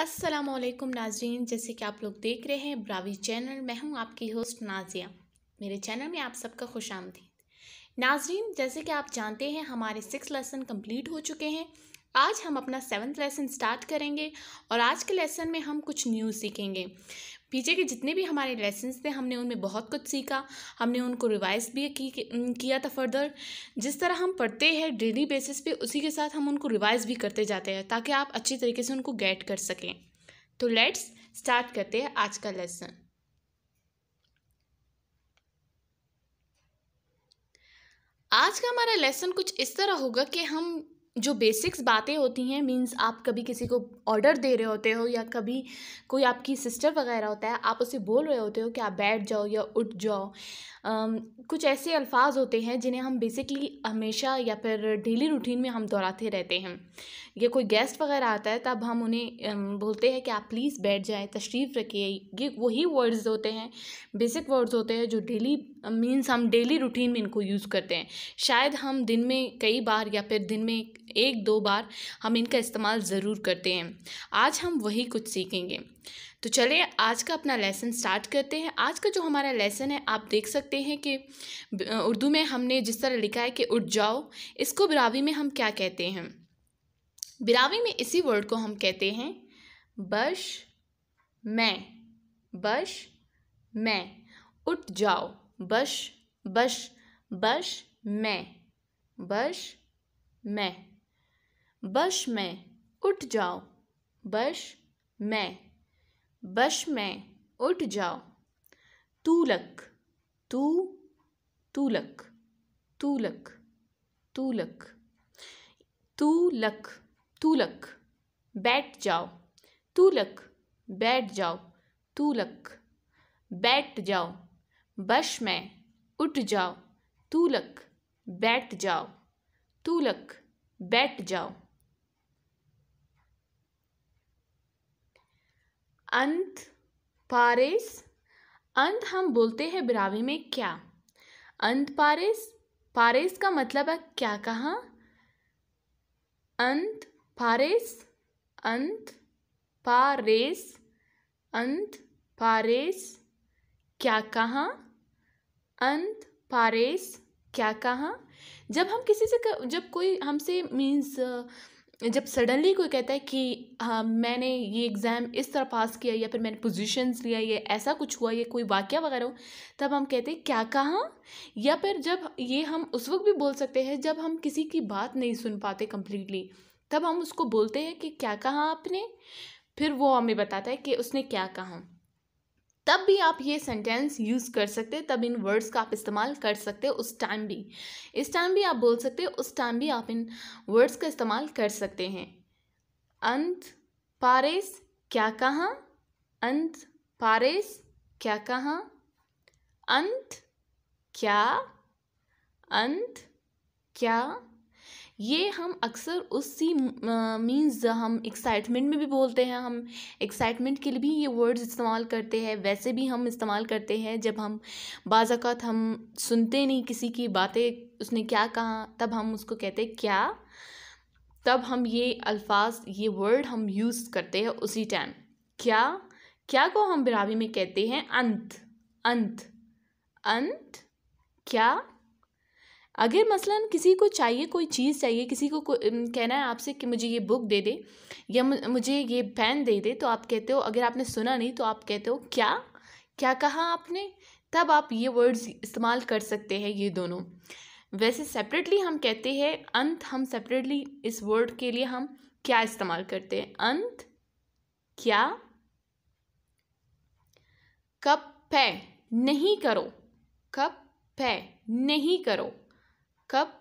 असलम नाजरीन जैसे कि आप लोग देख रहे हैं ब्रावी चैनल मैं हूं आपकी होस्ट नाजिया मेरे चैनल में आप सबका खुश आमदीद नाजरीन जैसे कि आप जानते हैं हमारे सिक्स लेसन कंप्लीट हो चुके हैं आज हम अपना सेवन्थ लेसन स्टार्ट करेंगे और आज के लेसन में हम कुछ न्यूज़ सीखेंगे पीछे के जितने भी हमारे लेसन्स थे हमने उनमें बहुत कुछ सीखा हमने उनको रिवाइज भी की, किया था फर्दर जिस तरह हम पढ़ते हैं डेली बेसिस पे उसी के साथ हम उनको रिवाइज भी करते जाते हैं ताकि आप अच्छी तरीके से उनको गेट कर सकें तो लेट्स स्टार्ट करते हैं आज का लेसन आज का हमारा लेसन कुछ इस तरह होगा कि हम जो बेसिक्स बातें होती हैं मीन्स आप कभी किसी को ऑर्डर दे रहे होते हो या कभी कोई आपकी सिस्टर वगैरह होता है आप उसे बोल रहे होते हो कि आप बैठ जाओ या उठ जाओ um, कुछ ऐसे अल्फाज होते हैं जिन्हें हम बेसिकली हमेशा या फिर डेली रूटीन में हम दोहराते रहते हैं या कोई गेस्ट वगैरह आता है तब हम उन्हें बोलते हैं कि आप प्लीज़ बैठ जाए तशरीफ़ रखिए ये वही वर्ड्स होते हैं बेसिक वर्ड्स होते हैं जो डेली मीन्स हम डेली रूटीन में इनको यूज़ करते हैं शायद हम दिन में कई बार या फिर दिन में एक दो बार हम इनका इस्तेमाल ज़रूर करते हैं आज हम वही कुछ सीखेंगे तो चलिए आज का अपना लेसन स्टार्ट करते हैं आज का जो हमारा लेसन है आप देख सकते हैं कि उर्दू में हमने जिस तरह लिखा है कि उठ जाओ इसको बिरावी में हम क्या कहते हैं बिरावी में इसी वर्ड को हम कहते हैं बश मैं बश मैं उठ जाओ बश बश बश मैं बश मैं बश में उठ जाओ बश में बश में उठ जाओ तूलक तू तूलक तूलक तूलक तूलक तूलक बैठ जाओ तूलक बैठ जाओ तूलक बैठ जाओ बश में उठ जाओ तूलक बैठ जाओ तूलक बैठ जाओ अंत पारिस अंत हम बोलते हैं बिरावी में क्या अंत पारिस पारिस का मतलब है क्या कहा अंत पारिस अंत पारेस अंत पारेस क्या कहा अंत पारेस क्या कहा जब हम किसी से कर, जब कोई हमसे मीन्स जब सडनली कोई कहता है कि हाँ मैंने ये एग्ज़ाम इस तरह पास किया या फिर मैंने पोजीशंस लिया ये ऐसा कुछ हुआ ये कोई वाक्य वगैरह हो तब हम कहते हैं क्या कहा या फिर जब ये हम उस वक्त भी बोल सकते हैं जब हम किसी की बात नहीं सुन पाते कम्प्लीटली तब हम उसको बोलते हैं कि क्या कहा आपने फिर वो हमें बताता है कि उसने क्या कहा तब भी आप ये सेंटेंस यूज़ कर सकते तब इन वर्ड्स का आप इस्तेमाल कर सकते हैं उस टाइम भी इस टाइम भी आप बोल सकते हैं उस टाइम भी आप इन वर्ड्स का इस्तेमाल कर सकते हैं अंत पारेस क्या कहा अंत पारेस क्या कहा अंत क्या अंत क्या ये हम अक्सर उसी मीन्स हम एक्साइटमेंट में भी बोलते हैं हम एक्साइटमेंट के लिए भी ये वर्ड्स इस्तेमाल करते हैं वैसे भी हम इस्तेमाल करते हैं जब हम बाज़ात हम सुनते नहीं किसी की बातें उसने क्या कहा तब हम उसको कहते क्या तब हम ये अल्फाज ये वर्ड हम यूज़ करते हैं उसी टाइम क्या क्या को हम बिरावी में कहते हैं अंत अंत अंत क्या अगर मसलन किसी को चाहिए कोई चीज़ चाहिए किसी को कहना है आपसे कि मुझे ये बुक दे दे या मुझे ये पेन दे दे तो आप कहते हो अगर आपने सुना नहीं तो आप कहते हो क्या क्या कहा आपने तब आप ये वर्ड्स इस्तेमाल कर सकते हैं ये दोनों वैसे सेपरेटली हम कहते हैं अंत हम सेपरेटली इस वर्ड के लिए हम क्या इस्तेमाल करते हैं अंत क्या कप है नहीं करो कप है नहीं करो कप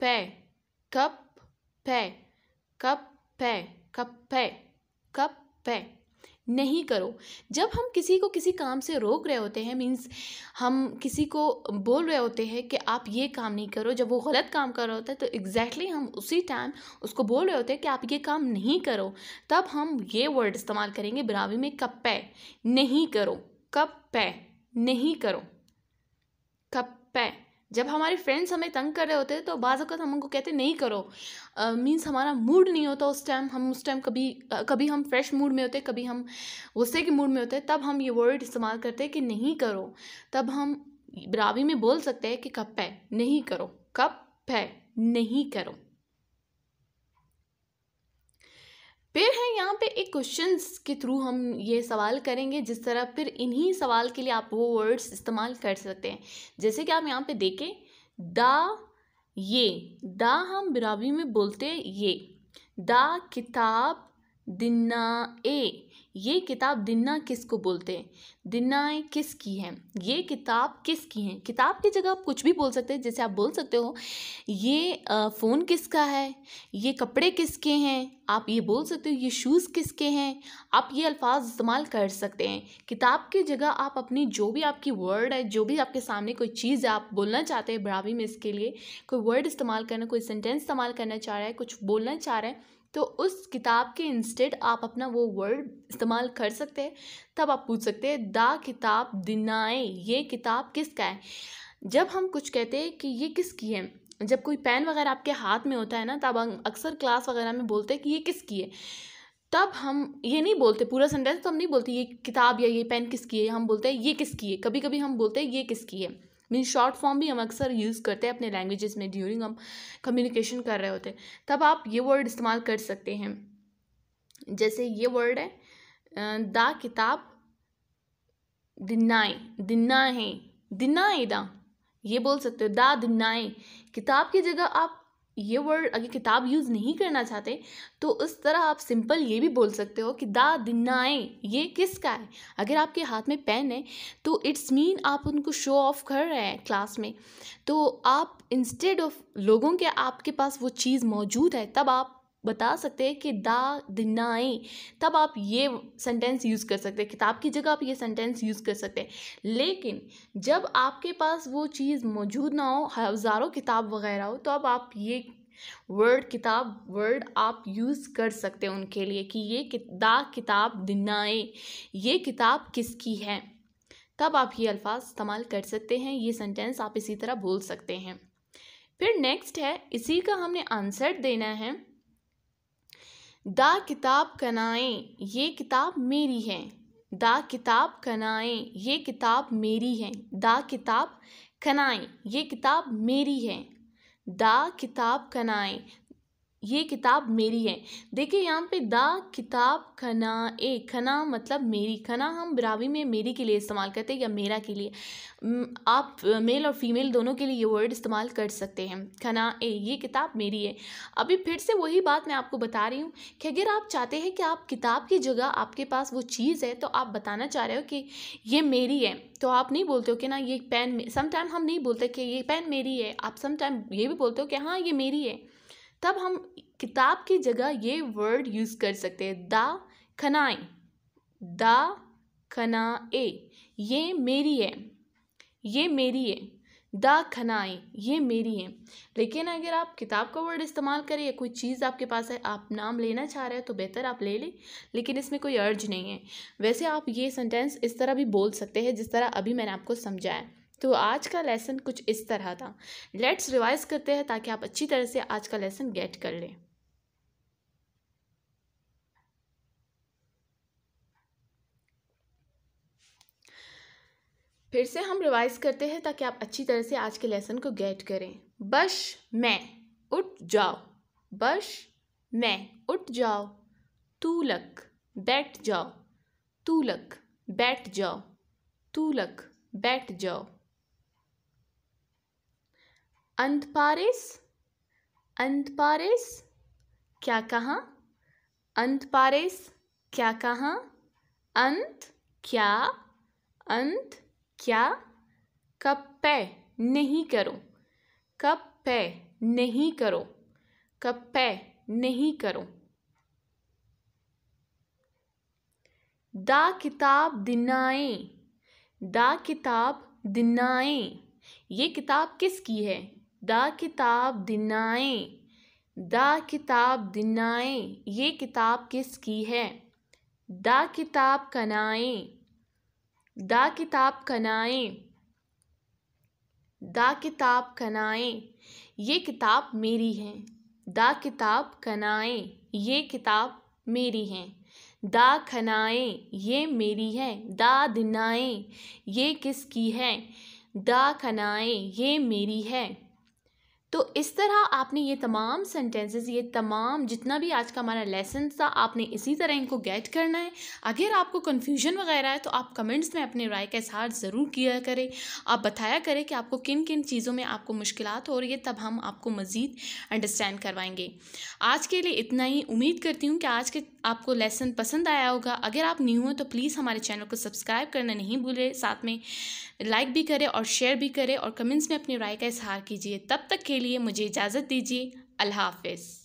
पे कप पे कप पे कप पे कप पे नहीं करो जब हम किसी को किसी काम से रोक रहे होते हैं मीन्स हम किसी को बोल रहे होते हैं कि आप ये काम नहीं करो जब वो गलत काम कर रहा होता है तो एग्जैक्टली exactly हम उसी टाइम उसको बोल रहे होते हैं कि आप ये काम नहीं करो तब हम ये वर्ड इस्तेमाल करेंगे बराबरी में कप पे नहीं करो कप पे नहीं करो कप पे जब हमारे फ्रेंड्स हमें तंग कर रहे होते हैं तो बाज़ अवत हम उनको कहते नहीं करो मीन्स uh, हमारा मूड नहीं होता उस टाइम हम उस टाइम कभी uh, कभी हम फ्रेश मूड में होते कभी हम गुस्से के मूड में होते तब हम ये वर्ड इस्तेमाल करते हैं कि नहीं करो तब हम बराबरी में बोल सकते हैं कि कप है नहीं करो कप है नहीं करो फिर है यहाँ पे एक क्वेश्चन के थ्रू हम ये सवाल करेंगे जिस तरह फिर इन्हीं सवाल के लिए आप वो वर्ड्स इस्तेमाल कर सकते हैं जैसे कि आप यहाँ पे देखें दा ये दा हम बिरावी में बोलते हैं ये दा किताब दिन्ना ए ये किताब दिन्ना किसको बोलते हैं दिन्नाए किस की ये किताब किस की किताब की जगह आप कुछ भी बोल सकते हैं जैसे आप बोल सकते हो ये फ़ोन किसका है ये कपड़े किसके हैं आप ये बोल सकते हो ये शूज़ किसके हैं आप ये अल्फाज इस्तेमाल कर सकते हैं किताब की जगह आप अपनी जो भी आपकी वर्ड है जो भी आपके सामने कोई चीज़ है आप बोलना चाहते हैं बराबरी में इसके लिए कोई वर्ड इस्तेमाल करना कोई सेंटेंस इस्तेमाल करना चाह रहा है कुछ बोलना चाह रहे हैं तो उस किताब के इंस्टेड आप अपना वो वर्ड इस्तेमाल कर सकते हैं तब आप पूछ सकते हैं दा किताब दिनाए ये किताब किसका है जब हम कुछ कहते हैं कि ये किसकी है जब कोई पेन वगैरह आपके हाथ में होता है ना तब अक्सर क्लास वगैरह में बोलते हैं कि ये किसकी है तब हम ये नहीं बोलते पूरा सेंटेंस तो हम नहीं बोलते ये किताब या ये पेन किसकी है हम बोलते हैं ये किसकी है कभी कभी हम बोलते हैं ये किसकी है मीन शॉर्ट फॉर्म भी हम अक्सर यूज़ करते हैं अपने लैंग्वेजेस में ड्यूरिंग हम कम्युनिकेशन कर रहे होते हैं तब आप ये वर्ड इस्तेमाल कर सकते हैं जैसे ये वर्ड है द किताब दिनाए दिनाए दिनाए दा ये बोल सकते हो दा दिनाए किताब की जगह आप ये वर्ड अगर किताब यूज़ नहीं करना चाहते तो उस तरह आप सिंपल ये भी बोल सकते हो कि दा दिनाए ये किसका है अगर आपके हाथ में पेन है तो इट्स मीन आप उनको शो ऑफ कर रहे हैं क्लास में तो आप इंस्टेड ऑफ लोगों के आपके पास वो चीज़ मौजूद है तब आप बता सकते हैं कि दा दिनाई तब आप ये सेंटेंस यूज़ कर सकते हैं किताब की जगह आप ये सेंटेंस यूज़ कर सकते हैं लेकिन जब आपके पास वो चीज़ मौजूद ना हो हज़ारों किताब वगैरह हो तो अब आप ये वर्ड किताब वर्ड आप यूज़ कर सकते हैं उनके लिए कि ये कि, दा किताब दिनाएँ ये किताब किसकी है तब आप ये अल्फाज इस्तेमाल कर सकते हैं ये सेंटेंस आप इसी तरह बोल सकते हैं फिर नेक्स्ट है इसी का हमने आंसर देना है दा किताब कनाएँ ये किताब मेरी है दा किताब कनाएँ ये किताब मेरी है दा किताब कनाएँ ये किताब मेरी है दा किताब कनाएँ ये किताब मेरी है देखिए यहाँ पे द किताब खना ए खना मतलब मेरी खना हम ब्रावी में मेरी के लिए इस्तेमाल करते हैं या मेरा के लिए आप मेल और फीमेल दोनों के लिए ये वर्ड इस्तेमाल कर सकते हैं खना ए ये किताब मेरी है अभी फिर से वही बात मैं आपको बता रही हूँ कि अगर आप चाहते हैं कि आप किताब की जगह आपके पास वो चीज़ है तो आप बताना चाह रहे हो कि ये मेरी है तो आप नहीं बोलते हो कि ना ये पेन समटाइम हम नहीं बोलते कि ये पेन मेरी है आप समटाइम ये भी बोलते हो कि हाँ ये मेरी है तब हम किताब की जगह ये वर्ड यूज़ कर सकते हैं द खनाए द खना ए ये मेरी है ये मेरी है द खनाए ये मेरी है लेकिन अगर आप किताब का वर्ड इस्तेमाल करें या कोई चीज़ आपके पास है आप नाम लेना चाह रहे हैं तो बेहतर आप ले लें लेकिन इसमें कोई अर्ज नहीं है वैसे आप ये सेंटेंस इस तरह भी बोल सकते हैं जिस तरह अभी मैंने आपको समझाया तो आज का लेसन कुछ इस तरह था लेट्स रिवाइज करते हैं ताकि आप अच्छी तरह से आज का लेसन गेट कर लें फिर से हम रिवाइज करते हैं ताकि आप अच्छी तरह से आज के लेसन को गेट करें बश मैं उठ जाओ बश मैं उठ जाओ तू लक बैठ जाओ तू लक बैठ जाओ तू लक बैठ जाओ अंत पारिस अंत पारिस क्या कहा अंत पारिस क्या कहा अंत क्या अंत क्या कब पे नहीं करो कब पे नहीं करो कब पे नहीं करो दा किताब दिनाए दा किताब दिनाए ये किताब किसकी है द किताब दिन्नाएँ द किताब दिन्नाएँ ये किताब किसकी है द किताब कनाएँ द किताब कनाएँ द किताब कनाएँ ये किताब मेरी है द किताब कनाएँ ये किताब मेरी है दा खनाएँ ये मेरी है दा दिनाएँ ये किसकी है दा खनाएँ ये मेरी है तो इस तरह आपने ये तमाम सेंटेंसेस ये तमाम जितना भी आज का हमारा लेसन था आपने इसी तरह इनको गेट करना है अगर आपको कन्फ्यूजन वगैरह है तो आप कमेंट्स में अपने राय का इजहार ज़रूर किया करें आप बताया करें कि आपको किन किन चीज़ों में आपको मुश्किल हो रही है तब हम आपको मज़ीद अंडरस्टैंड करवाएंगे आज के लिए इतना ही उम्मीद करती हूँ कि आज के आपको लेसन पसंद आया होगा अगर आप न्यू हो तो प्लीज़ हमारे चैनल को सब्सक्राइब करना नहीं भूलें साथ में लाइक भी करें और शेयर भी करें और कमेंट्स में अपनी राय का इजहार कीजिए तब तक के लिए मुझे इजाज़त दीजिए अल्लाह हाफिज़